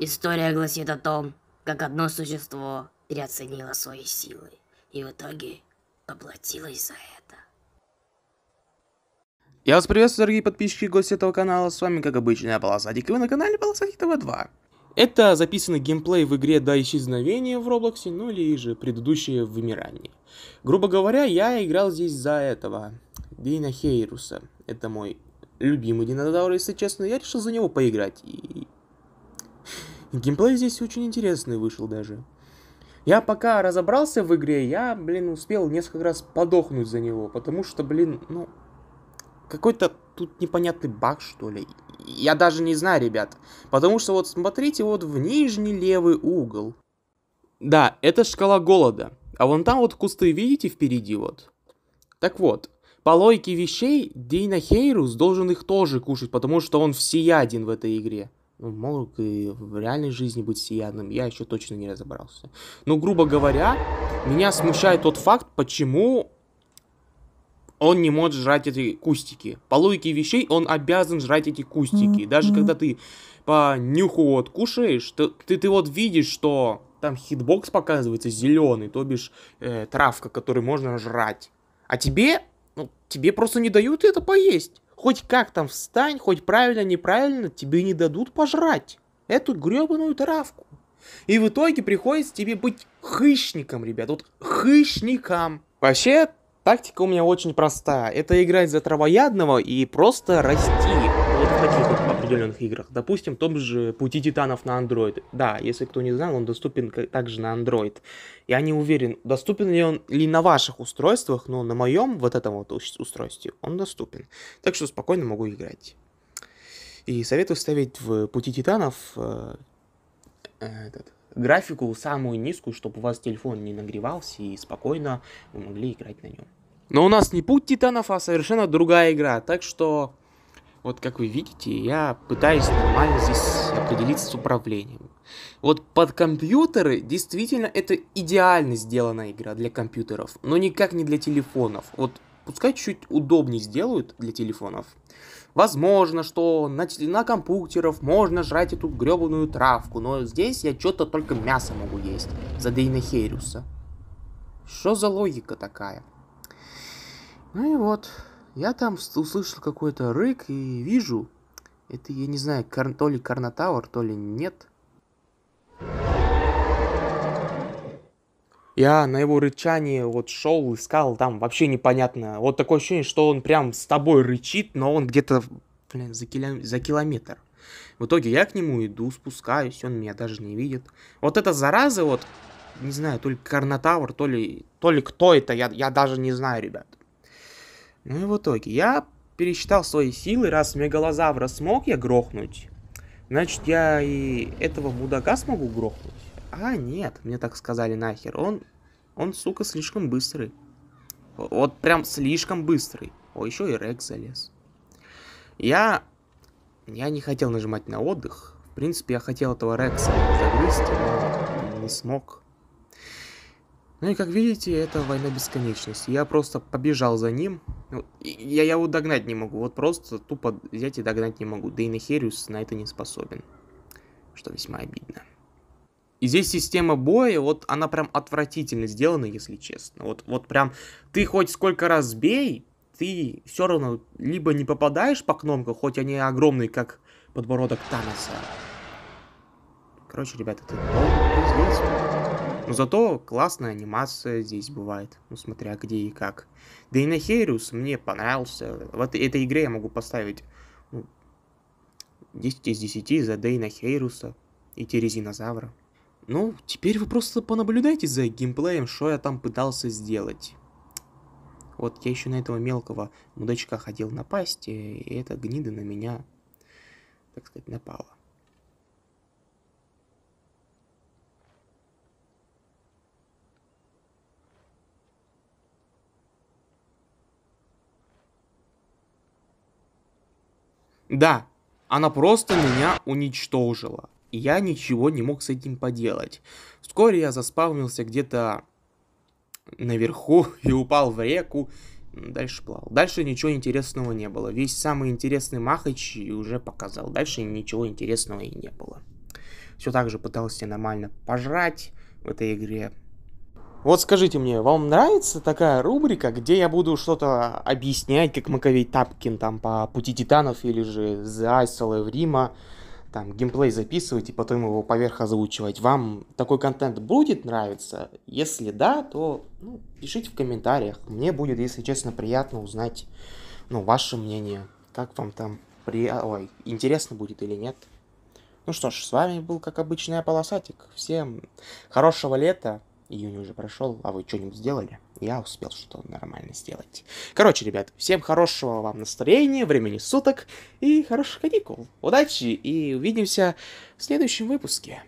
История гласит о том, как одно существо переоценило свои силы и в итоге поплатилось за это. Я вас приветствую, дорогие подписчики и гости этого канала, с вами как обычно я Полосатик, и вы на канале Полосатик ТВ2. Это записанный геймплей в игре до исчезновения в Роблоксе, ну или же предыдущее вымирание. Грубо говоря, я играл здесь за этого, Дина Хейруса. Это мой любимый динозавр, если честно, я решил за него поиграть. И и геймплей здесь очень интересный вышел даже. Я пока разобрался в игре, я, блин, успел несколько раз подохнуть за него, потому что, блин, ну, какой-то тут непонятный баг, что ли. Я даже не знаю, ребят. Потому что вот смотрите вот в нижний левый угол. Да, это шкала голода. А вон там вот кусты, видите, впереди вот? Так вот, по логике вещей, Дейна Хейрус должен их тоже кушать, потому что он всеяден в этой игре. Ну, мог и в реальной жизни быть сиянным, я еще точно не разобрался. Но, грубо говоря, меня смущает тот факт, почему он не может жрать эти кустики. По логике вещей он обязан жрать эти кустики. Даже когда ты по нюху вот кушаешь, ты, ты, ты вот видишь, что там хитбокс показывается зеленый, то бишь э, травка, которую можно жрать. А тебе, ну, тебе просто не дают это поесть. Хоть как там встань, хоть правильно, неправильно, тебе не дадут пожрать эту гребаную травку. И в итоге приходится тебе быть хищником, ребят, вот хищником. Вообще, тактика у меня очень простая: Это играть за травоядного и просто расти. Вот таких вот определенных играх. Допустим, в том же Пути Титанов на Android. Да, если кто не знал, он доступен также на Android. Я не уверен, доступен ли он ли на ваших устройствах, но на моем вот этом вот устройстве он доступен. Так что спокойно могу играть. И советую ставить в Пути Титанов э, этот, графику самую низкую, чтобы у вас телефон не нагревался и спокойно вы могли играть на нем. Но у нас не путь титанов, а совершенно другая игра, так что вот как вы видите, я пытаюсь нормально здесь определиться с управлением. Вот под компьютеры действительно это идеально сделанная игра для компьютеров, но никак не для телефонов. Вот пускай чуть удобнее сделают для телефонов. Возможно, что на, на компьютеров можно жрать эту гребаную травку, но здесь я что-то только мясо могу есть за Дейнахериуса. Что за логика такая? Ну и вот, я там услышал какой-то рык и вижу. Это, я не знаю, кар... то ли Карнотавр, то ли нет. Я на его рычание вот шел, искал, там вообще непонятно. Вот такое ощущение, что он прям с тобой рычит, но он где-то, блин, за, кило... за километр. В итоге я к нему иду, спускаюсь, он меня даже не видит. Вот эта зараза, вот, не знаю, то ли Карнотавр, то ли, то ли кто это, я, я даже не знаю, ребят. Ну и в итоге я пересчитал свои силы, раз мегалозавра смог я грохнуть, значит я и этого мудака смогу грохнуть. А нет, мне так сказали нахер, он, он сука, слишком быстрый. Вот прям слишком быстрый. О, еще и Рекс залез. Я... Я не хотел нажимать на отдых. В принципе, я хотел этого Рекса загрызть, но не смог. Ну и как видите, это война бесконечности. Я просто побежал за ним. Ну, я его догнать не могу. Вот просто тупо взять и догнать не могу. Да и Нахериус на это не способен. Что весьма обидно. И здесь система боя, вот она прям отвратительно сделана, если честно. Вот, вот прям, ты хоть сколько раз бей, ты все равно либо не попадаешь по кнопкам, хоть они огромные, как подбородок Таноса. Короче, ребята, это долго но зато классная анимация здесь бывает, ну смотря где и как. Да и Нахериус мне понравился. Вот этой, этой игре я могу поставить ну, 10 из 10 за Дейна Хейруса и Терезинозавра. Ну, теперь вы просто понаблюдайте за геймплеем, что я там пытался сделать. Вот я еще на этого мелкого мудачка хотел напасть, и эта гнида на меня, так сказать, напала. Да, она просто меня уничтожила. И я ничего не мог с этим поделать. Вскоре я заспавнился где-то наверху и упал в реку. Дальше плавал. Дальше ничего интересного не было. Весь самый интересный Махач уже показал. Дальше ничего интересного и не было. Все так же пытался нормально пожрать в этой игре. Вот скажите мне, вам нравится такая рубрика, где я буду что-то объяснять, как Маковей Тапкин там по Пути Титанов или же The Ice в Рима, там геймплей записывать и потом его поверх озвучивать. Вам такой контент будет нравиться? Если да, то ну, пишите в комментариях. Мне будет, если честно, приятно узнать ну, ваше мнение. Как вам там при... Ой, интересно будет или нет. Ну что ж, с вами был, как обычно, я Полосатик. Всем хорошего лета, июнь уже прошел, а вы что-нибудь сделали? Я успел что-то нормально сделать. Короче, ребят, всем хорошего вам настроения, времени суток и хороших каникул. Удачи и увидимся в следующем выпуске.